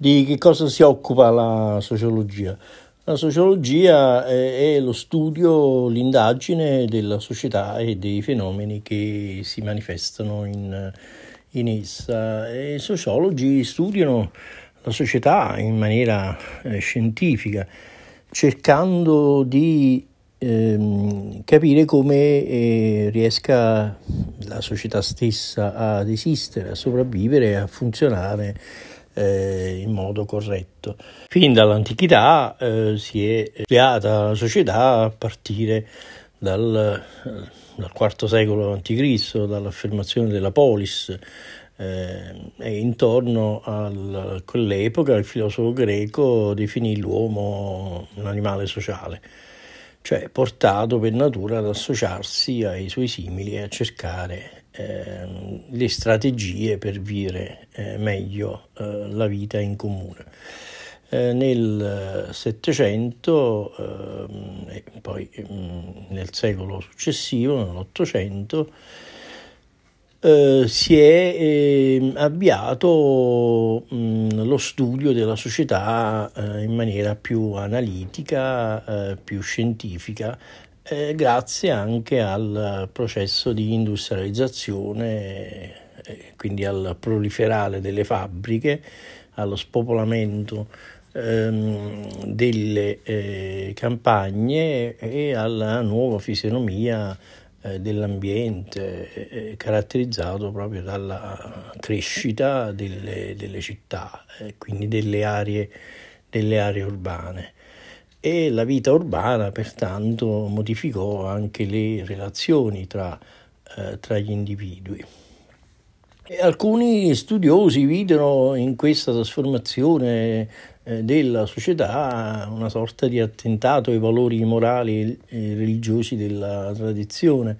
Di che cosa si occupa la sociologia? La sociologia è lo studio, l'indagine della società e dei fenomeni che si manifestano in, in essa. E I sociologi studiano la società in maniera eh, scientifica, cercando di ehm, capire come eh, riesca la società stessa ad esistere, a sopravvivere, a funzionare eh, in modo corretto. Fin dall'antichità eh, si è creata la società a partire dal, eh, dal IV secolo a.C., dall'affermazione della polis, eh, e intorno a quell'epoca il filosofo greco definì l'uomo un animale sociale, cioè portato per natura ad associarsi ai suoi simili e a cercare Ehm, le strategie per vivere eh, meglio eh, la vita in comune. Eh, nel Settecento ehm, e poi mm, nel secolo successivo, nell'Ottocento, Uh, si è eh, avviato mh, mm, lo studio della società uh, in maniera più analitica, uh, più scientifica, eh, grazie anche al processo di industrializzazione, eh, quindi al proliferare delle fabbriche, allo spopolamento ehm, delle eh, campagne e alla nuova fisionomia eh, dell'ambiente eh, eh, caratterizzato proprio dalla crescita delle, delle città, quindi delle aree, delle aree urbane e la vita urbana pertanto modificò anche le relazioni tra, eh, tra gli individui. E alcuni studiosi videro in questa trasformazione eh, della società una sorta di attentato ai valori morali e religiosi della tradizione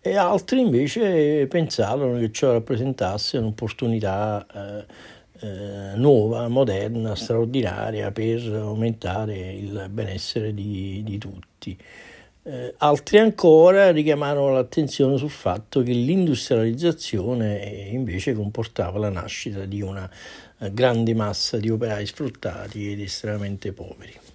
e altri invece pensarono che ciò rappresentasse un'opportunità eh, eh, nuova, moderna, straordinaria per aumentare il benessere di, di tutti. Eh, altri ancora richiamarono l'attenzione sul fatto che l'industrializzazione eh, invece comportava la nascita di una eh, grande massa di operai sfruttati ed estremamente poveri.